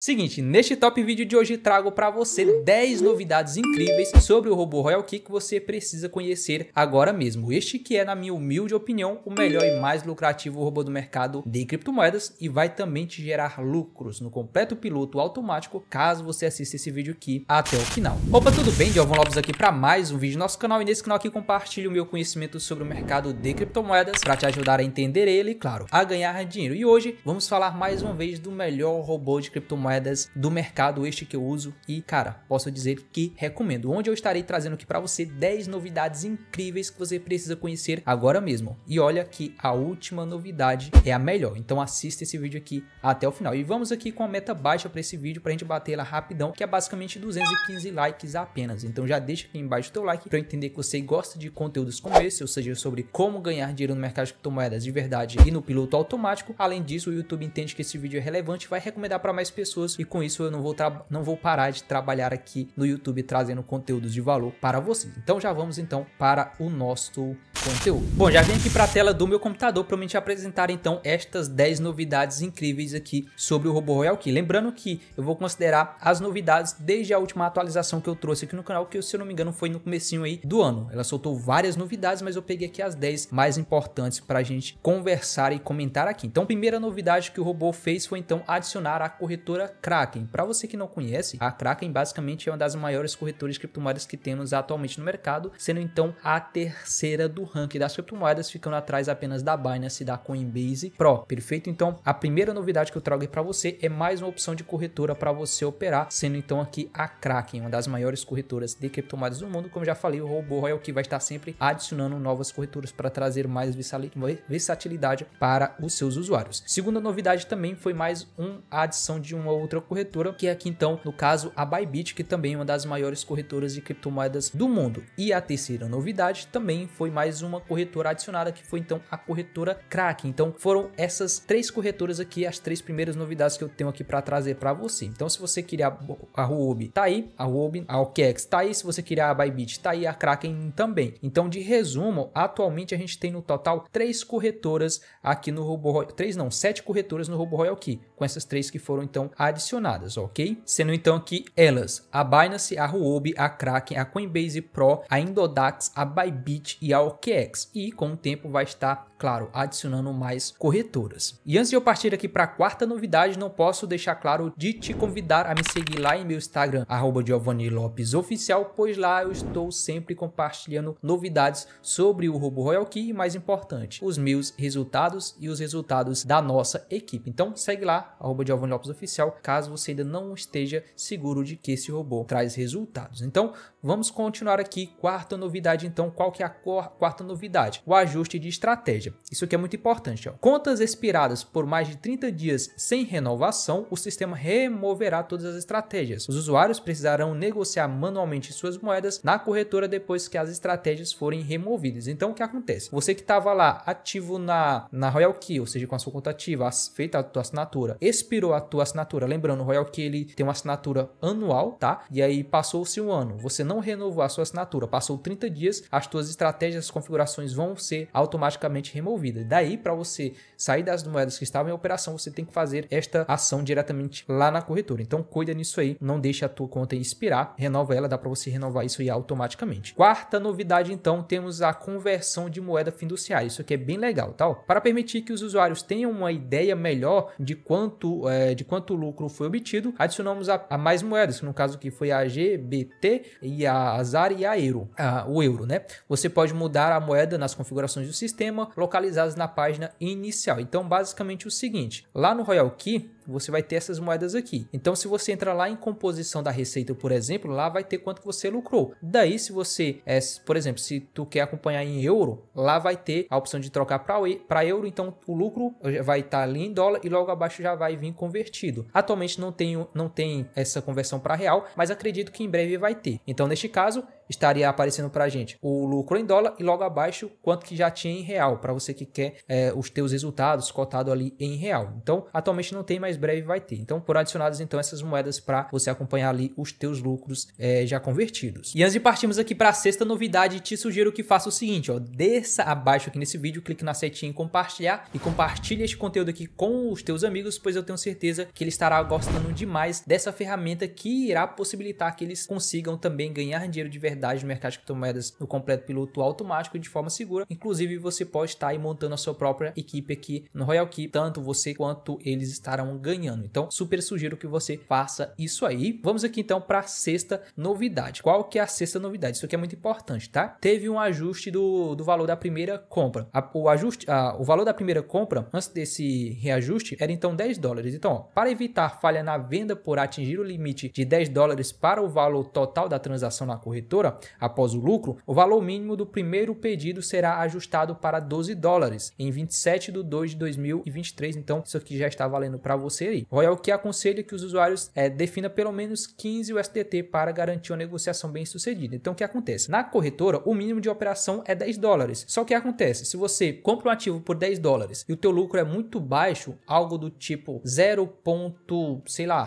Seguinte, neste top vídeo de hoje trago para você 10 novidades incríveis sobre o robô Royal Key que você precisa conhecer agora mesmo. Este que é, na minha humilde opinião, o melhor e mais lucrativo robô do mercado de criptomoedas e vai também te gerar lucros no completo piloto automático caso você assista esse vídeo aqui até o final. Opa, tudo bem? Diogo Lopes aqui para mais um vídeo do nosso canal e nesse canal aqui compartilho o meu conhecimento sobre o mercado de criptomoedas para te ajudar a entender ele e, claro, a ganhar dinheiro. E hoje vamos falar mais uma vez do melhor robô de criptomoedas criptomoedas do mercado, este que eu uso. E, cara, posso dizer que recomendo. Onde eu estarei trazendo aqui para você 10 novidades incríveis que você precisa conhecer agora mesmo. E olha que a última novidade é a melhor. Então assista esse vídeo aqui até o final. E vamos aqui com a meta baixa para esse vídeo para a gente bater ela rapidão, que é basicamente 215 likes apenas. Então já deixa aqui embaixo o teu like para entender que você gosta de conteúdos como esse, ou seja, sobre como ganhar dinheiro no mercado de criptomoedas de verdade e no piloto automático. Além disso, o YouTube entende que esse vídeo é relevante e vai recomendar para mais pessoas pessoas e com isso eu não vou, não vou parar de trabalhar aqui no YouTube trazendo conteúdos de valor para vocês. Então já vamos então para o nosso conteúdo. Bom, já vim aqui para a tela do meu computador para me te apresentar então estas 10 novidades incríveis aqui sobre o Robô Royal Key. Lembrando que eu vou considerar as novidades desde a última atualização que eu trouxe aqui no canal, que se eu não me engano foi no comecinho aí do ano. Ela soltou várias novidades, mas eu peguei aqui as 10 mais importantes para a gente conversar e comentar aqui. Então, primeira novidade que o robô fez foi então adicionar a corretora Kraken. Para você que não conhece, a Kraken basicamente é uma das maiores corretoras de criptomoedas que temos atualmente no mercado, sendo então a terceira do ranking das criptomoedas, ficando atrás apenas da Binance e da Coinbase Pro. Perfeito? Então, a primeira novidade que eu trago para você é mais uma opção de corretora para você operar, sendo então aqui a Kraken, uma das maiores corretoras de criptomoedas do mundo. Como já falei, o Robô Royal que vai estar sempre adicionando novas corretoras para trazer mais versatilidade para os seus usuários. Segunda novidade também foi mais uma adição de uma outra corretora, que é aqui então, no caso, a Bybit, que também é uma das maiores corretoras de criptomoedas do mundo. E a terceira novidade também foi mais uma corretora adicionada, que foi então a corretora Kraken. Então foram essas três corretoras aqui, as três primeiras novidades que eu tenho aqui para trazer para você. Então se você queria a Huobi, tá aí, a Huobi, a OKEx, tá aí, se você queria a Bybit, tá aí, a Kraken também. Então de resumo, atualmente a gente tem no total três corretoras aqui no Robo Royal, três não, sete corretoras no Robo Royal Key, com essas três que foram então adicionadas, ok? Sendo então que elas, a Binance, a Huobi, a Kraken, a Coinbase Pro, a Indodax, a Bybit e a OKEx. E com o tempo vai estar, claro, adicionando mais corretoras. E antes de eu partir aqui para a quarta novidade, não posso deixar claro de te convidar a me seguir lá em meu Instagram, arroba Giovanni Lopes Oficial, pois lá eu estou sempre compartilhando novidades sobre o Robo Royal Key e mais importante, os meus resultados e os resultados da nossa equipe. Então segue lá, arroba Giovanni Lopes Oficial, caso você ainda não esteja seguro de que esse robô traz resultados. Então, Vamos continuar aqui, quarta novidade então, qual que é a quarta novidade? O ajuste de estratégia. Isso aqui é muito importante. Ó. Contas expiradas por mais de 30 dias sem renovação, o sistema removerá todas as estratégias. Os usuários precisarão negociar manualmente suas moedas na corretora depois que as estratégias forem removidas. Então o que acontece? Você que estava lá ativo na, na Royal Key, ou seja, com a sua conta ativa, feita a tua assinatura, expirou a tua assinatura. Lembrando, o Royal Key ele tem uma assinatura anual, tá? E aí passou-se um ano, você não renovou a sua assinatura, passou 30 dias, as suas estratégias, as configurações vão ser automaticamente removidas. Daí, para você sair das moedas que estavam em operação, você tem que fazer esta ação diretamente lá na corretora. Então, cuida nisso aí, não deixe a tua conta expirar, renova ela, dá para você renovar isso aí automaticamente. Quarta novidade, então, temos a conversão de moeda fiduciária. Isso aqui é bem legal, tá? Para permitir que os usuários tenham uma ideia melhor de quanto, é, de quanto lucro foi obtido, adicionamos a, a mais moedas, no caso que foi a GBT e e a azar e a euro, a, o euro, né? Você pode mudar a moeda nas configurações do sistema localizadas na página inicial. Então, basicamente o seguinte, lá no Royal Key, você vai ter essas moedas aqui. Então, se você entrar lá em composição da receita, por exemplo, lá vai ter quanto que você lucrou. Daí, se você, é, por exemplo, se tu quer acompanhar em euro, lá vai ter a opção de trocar para euro, então o lucro vai estar tá ali em dólar e logo abaixo já vai vir convertido. Atualmente não tem, não tem essa conversão para real, mas acredito que em breve vai ter. Então, neste caso, estaria aparecendo para a gente o lucro em dólar e logo abaixo quanto que já tinha em real, para você que quer é, os teus resultados cotado ali em real. Então, atualmente não tem, mas breve vai ter. Então, por adicionadas então essas moedas para você acompanhar ali os teus lucros é, já convertidos. E antes de partirmos aqui para a sexta novidade, te sugiro que faça o seguinte, ó, desça abaixo aqui nesse vídeo, clique na setinha em compartilhar e compartilhe este conteúdo aqui com os teus amigos, pois eu tenho certeza que ele estará gostando demais dessa ferramenta que irá possibilitar que eles consigam também ganhar dinheiro de verdade verdade no mercado de criptomoedas no completo piloto automático e de forma segura. Inclusive, você pode estar aí montando a sua própria equipe aqui no Royal Keep, tanto você quanto eles estarão ganhando. Então, super sugiro que você faça isso aí. Vamos aqui então para a sexta novidade. Qual que é a sexta novidade? Isso aqui é muito importante, tá? Teve um ajuste do, do valor da primeira compra. A, o ajuste, a, o valor da primeira compra antes desse reajuste era então 10 dólares. Então, ó, para evitar falha na venda por atingir o limite de 10 dólares para o valor total da transação na corretora, corretora, após o lucro, o valor mínimo do primeiro pedido será ajustado para 12 dólares em 27 de 2 de 2023. Então, isso aqui já está valendo para você aí. Royal que aconselha que os usuários é, defina pelo menos 15 USDT para garantir uma negociação bem sucedida. Então, o que acontece? Na corretora, o mínimo de operação é 10 dólares. Só que acontece, se você compra um ativo por 10 dólares e o teu lucro é muito baixo, algo do tipo 0.5% sei lá,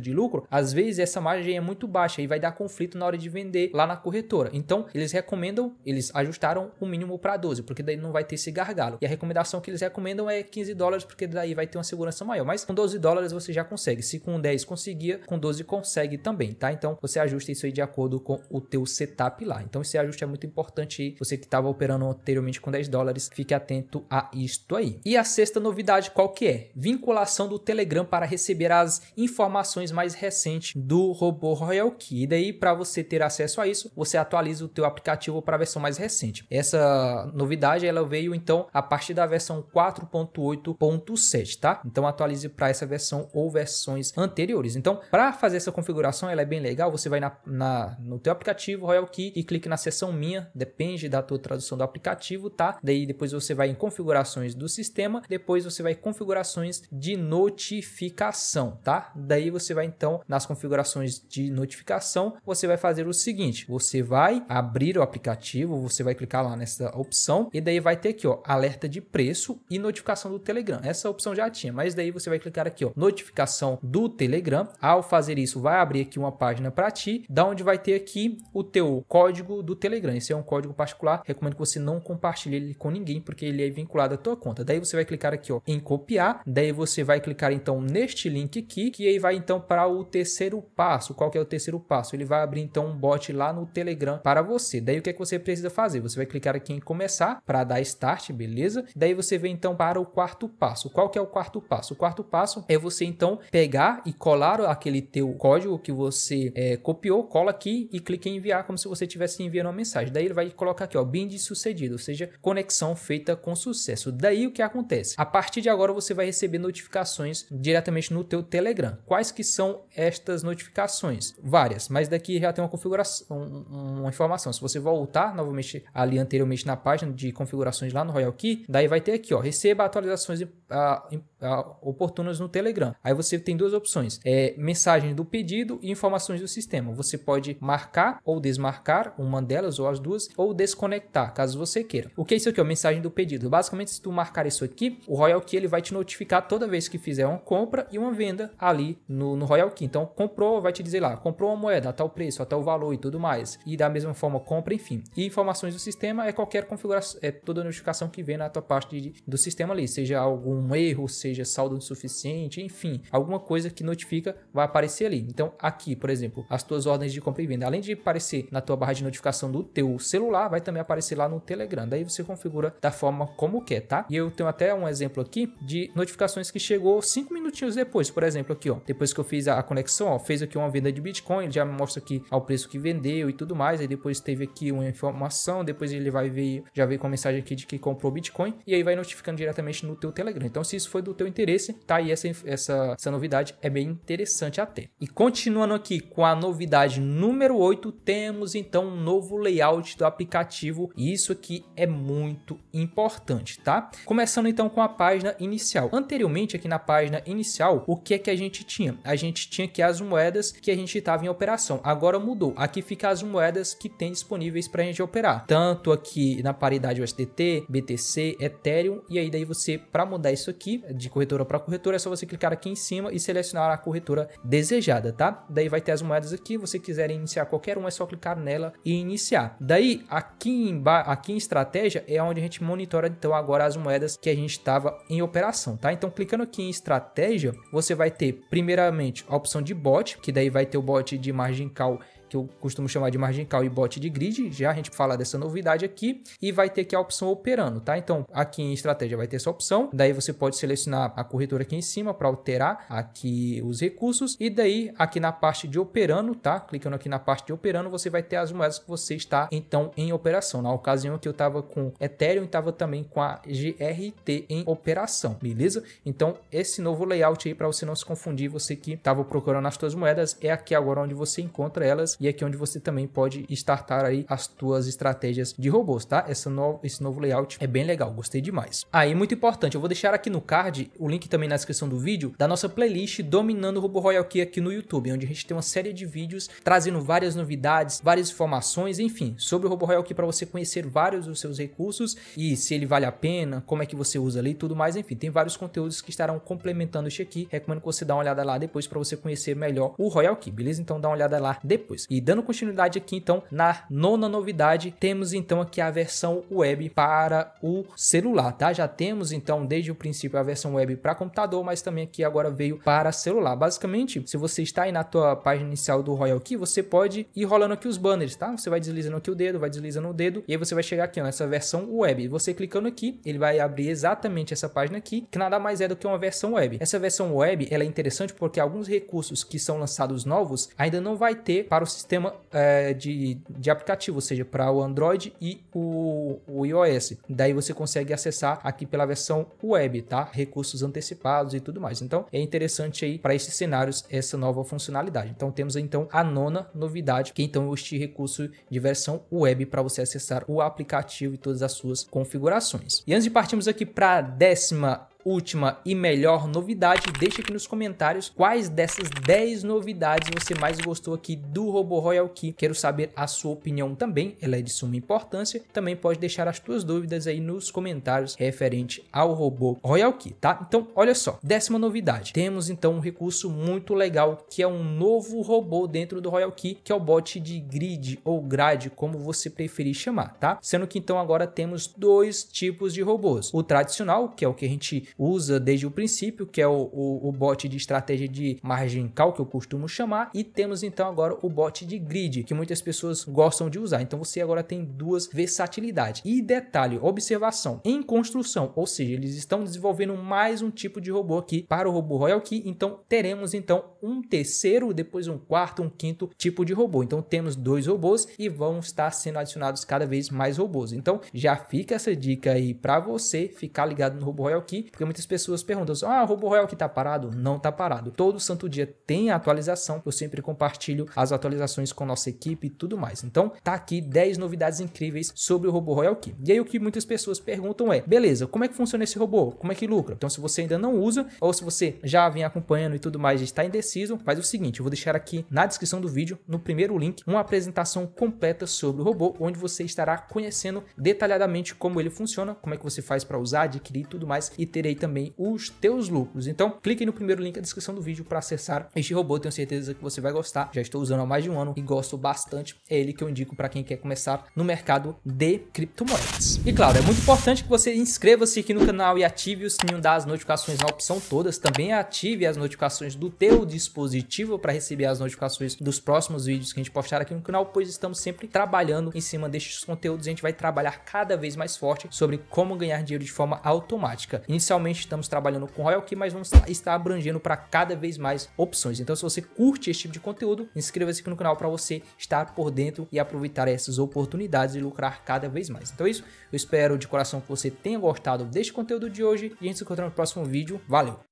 de lucro, às vezes essa margem é muito baixa e vai dar conflito na hora de vender lá na corretora. Então, eles recomendam, eles ajustaram o mínimo para 12, porque daí não vai ter esse gargalo. E a recomendação que eles recomendam é 15 dólares, porque daí vai ter uma segurança maior. Mas com 12 dólares você já consegue. Se com 10 conseguia, com 12 consegue também, tá? Então, você ajusta isso aí de acordo com o teu setup lá. Então, esse ajuste é muito importante aí. Você que estava operando anteriormente com 10 dólares, fique atento a isto aí. E a sexta novidade qual que é? Vinculação do Telegram para receber as informações mais recentes do robô Royal Key. E daí, para você ter acesso só isso, você atualiza o teu aplicativo para a versão mais recente. Essa novidade ela veio então a partir da versão 4.8.7, tá? Então atualize para essa versão ou versões anteriores. Então, para fazer essa configuração, ela é bem legal. Você vai na, na, no teu aplicativo Royal Key e clique na seção minha, depende da tua tradução do aplicativo, tá? Daí depois você vai em configurações do sistema, depois você vai em configurações de notificação, tá? Daí você vai então nas configurações de notificação, você vai fazer o seguinte seguinte, você vai abrir o aplicativo, você vai clicar lá nessa opção e daí vai ter aqui, ó, alerta de preço e notificação do Telegram. Essa opção já tinha, mas daí você vai clicar aqui, ó, notificação do Telegram. Ao fazer isso, vai abrir aqui uma página para ti, da onde vai ter aqui o teu código do Telegram. Esse é um código particular, recomendo que você não compartilhe ele com ninguém, porque ele é vinculado à tua conta. Daí você vai clicar aqui, ó, em copiar, daí você vai clicar então neste link aqui, que aí vai então para o terceiro passo. Qual que é o terceiro passo? Ele vai abrir então um bot lá no Telegram para você. Daí o que é que você precisa fazer? Você vai clicar aqui em começar para dar start, beleza? Daí você vem então para o quarto passo. Qual que é o quarto passo? O quarto passo é você então pegar e colar aquele teu código que você é, copiou, cola aqui e clica em enviar como se você estivesse enviando uma mensagem. Daí ele vai colocar aqui, ó, bind sucedido, ou seja, conexão feita com sucesso. Daí o que acontece? A partir de agora você vai receber notificações diretamente no teu Telegram. Quais que são estas notificações? Várias, mas daqui já tem uma configuração um, uma informação. Se você voltar novamente ali anteriormente na página de configurações lá no Royal Key, daí vai ter aqui, ó, receba atualizações a, ah, ah, oportunas no Telegram. Aí você tem duas opções, é mensagem do pedido e informações do sistema. Você pode marcar ou desmarcar uma delas ou as duas, ou desconectar, caso você queira. O que é isso aqui, ó, mensagem do pedido? Basicamente, se tu marcar isso aqui, o Royal Key ele vai te notificar toda vez que fizer uma compra e uma venda ali no, no Royal Key. Então, comprou, vai te dizer lá, comprou uma moeda a tal preço, a tal valor e tudo tudo mais. E da mesma forma, compra, enfim. E informações do sistema é qualquer configuração, é toda notificação que vem na tua parte de, do sistema ali, seja algum erro, seja saldo insuficiente, enfim, alguma coisa que notifica vai aparecer ali. Então, aqui, por exemplo, as tuas ordens de compra e venda, além de aparecer na tua barra de notificação do teu celular, vai também aparecer lá no Telegram. Daí você configura da forma como quer, tá? E eu tenho até um exemplo aqui de notificações que chegou cinco minutinhos depois, por exemplo, aqui, ó, depois que eu fiz a conexão, ó, fez aqui uma venda de Bitcoin, já mostra aqui ao preço que vendeu vendeu e tudo mais. Aí depois teve aqui uma informação, depois ele vai ver, já veio com a mensagem aqui de que comprou Bitcoin e aí vai notificando diretamente no teu Telegram. Então, se isso foi do teu interesse, tá aí essa, essa, essa novidade, é bem interessante até. E continuando aqui com a novidade número 8, temos então um novo layout do aplicativo e isso aqui é muito importante, tá? Começando então com a página inicial. Anteriormente, aqui na página inicial, o que é que a gente tinha? A gente tinha aqui as moedas que a gente estava em operação. Agora mudou. Aqui fica as moedas que tem disponíveis para a gente operar. Tanto aqui na paridade USDT, BTC, Ethereum, e aí daí você, para mudar isso aqui de corretora para corretora, é só você clicar aqui em cima e selecionar a corretora desejada, tá? Daí vai ter as moedas aqui, você quiser iniciar qualquer uma, é só clicar nela e iniciar. Daí, aqui em, aqui em estratégia, é onde a gente monitora então agora as moedas que a gente estava em operação, tá? Então, clicando aqui em estratégia, você vai ter primeiramente a opção de bot, que daí vai ter o bot de margem call que eu costumo chamar de margem call e bot de grid, já a gente fala dessa novidade aqui, e vai ter que a opção operando, tá? Então, aqui em estratégia vai ter essa opção, daí você pode selecionar a corretora aqui em cima para alterar aqui os recursos, e daí aqui na parte de operando, tá? Clicando aqui na parte de operando, você vai ter as moedas que você está então em operação. Na ocasião que eu estava com Ethereum, estava também com a GRT em operação, beleza? Então, esse novo layout aí para você não se confundir, você que estava procurando as suas moedas, é aqui agora onde você encontra elas e aqui é onde você também pode startar aí as suas estratégias de robôs, tá? Essa no, esse novo layout é bem legal, gostei demais. Aí, ah, muito importante, eu vou deixar aqui no card o link também na descrição do vídeo da nossa playlist Dominando o Robô Royal Key aqui no YouTube, onde a gente tem uma série de vídeos trazendo várias novidades, várias informações, enfim, sobre o Robô Royal Key para você conhecer vários dos seus recursos e se ele vale a pena, como é que você usa ali e tudo mais, enfim, tem vários conteúdos que estarão complementando este aqui. Recomendo que você dá uma olhada lá depois para você conhecer melhor o Royal Key, beleza? Então dá uma olhada lá depois. E dando continuidade aqui então na nona novidade, temos então aqui a versão web para o celular, tá? Já temos então desde o princípio a versão web para computador, mas também aqui agora veio para celular. Basicamente, se você está aí na tua página inicial do Royal Key, você pode ir rolando aqui os banners, tá? Você vai deslizando aqui o dedo, vai deslizando o dedo e aí você vai chegar aqui nessa versão web. Você clicando aqui, ele vai abrir exatamente essa página aqui, que nada mais é do que uma versão web. Essa versão web, ela é interessante porque alguns recursos que são lançados novos ainda não vai ter para o sistema é, de, de aplicativo, ou seja, para o Android e o, o iOS. Daí você consegue acessar aqui pela versão web, tá? Recursos antecipados e tudo mais. Então é interessante aí para esses cenários essa nova funcionalidade. Então temos então a nona novidade, que é, então este recurso de versão web para você acessar o aplicativo e todas as suas configurações. E antes de partirmos aqui para a décima última e melhor novidade, deixa aqui nos comentários quais dessas 10 novidades você mais gostou aqui do Robo Royal Key. Quero saber a sua opinião também, ela é de suma importância. Também pode deixar as tuas dúvidas aí nos comentários referente ao robô Royal Key, tá? Então, olha só, décima novidade. Temos então um recurso muito legal que é um novo robô dentro do Royal Key, que é o bot de grid ou grade, como você preferir chamar, tá? Sendo que então agora temos dois tipos de robôs. O tradicional, que é o que a gente usa desde o princípio, que é o, o, o bot de estratégia de margem cal que eu costumo chamar, e temos então agora o bot de grid, que muitas pessoas gostam de usar. Então você agora tem duas versatilidades. E detalhe, observação, em construção, ou seja, eles estão desenvolvendo mais um tipo de robô aqui para o robô Royal Key, então teremos então um terceiro, depois um quarto, um quinto tipo de robô. Então temos dois robôs e vão estar sendo adicionados cada vez mais robôs. Então já fica essa dica aí para você ficar ligado no robô Royal Key porque muitas pessoas perguntam, assim, ah, o Robo Royal que tá parado? Não tá parado. Todo santo dia tem atualização, eu sempre compartilho as atualizações com a nossa equipe e tudo mais. Então, tá aqui 10 novidades incríveis sobre o Robo Royal Key. E aí o que muitas pessoas perguntam é, beleza, como é que funciona esse robô? Como é que lucra? Então, se você ainda não usa, ou se você já vem acompanhando e tudo mais e está indeciso, faz o seguinte, eu vou deixar aqui na descrição do vídeo, no primeiro link, uma apresentação completa sobre o robô, onde você estará conhecendo detalhadamente como ele funciona, como é que você faz para usar, adquirir e tudo mais e ter daí também os teus lucros. Então, clique no primeiro link da descrição do vídeo para acessar este robô. Tenho certeza que você vai gostar. Já estou usando há mais de um ano e gosto bastante. É ele que eu indico para quem quer começar no mercado de criptomoedas. E claro, é muito importante que você inscreva-se aqui no canal e ative o sininho das notificações na opção todas. Também é ative as notificações do teu dispositivo para receber as notificações dos próximos vídeos que a gente postar aqui no canal, pois estamos sempre trabalhando em cima destes conteúdos. A gente vai trabalhar cada vez mais forte sobre como ganhar dinheiro de forma automática. Inicialmente Inicialmente estamos trabalhando com Royal Key, mas vamos estar abrangendo para cada vez mais opções. Então se você curte esse tipo de conteúdo, inscreva-se aqui no canal para você estar por dentro e aproveitar essas oportunidades e lucrar cada vez mais. Então é isso, eu espero de coração que você tenha gostado deste conteúdo de hoje e a gente se encontra no próximo vídeo. Valeu!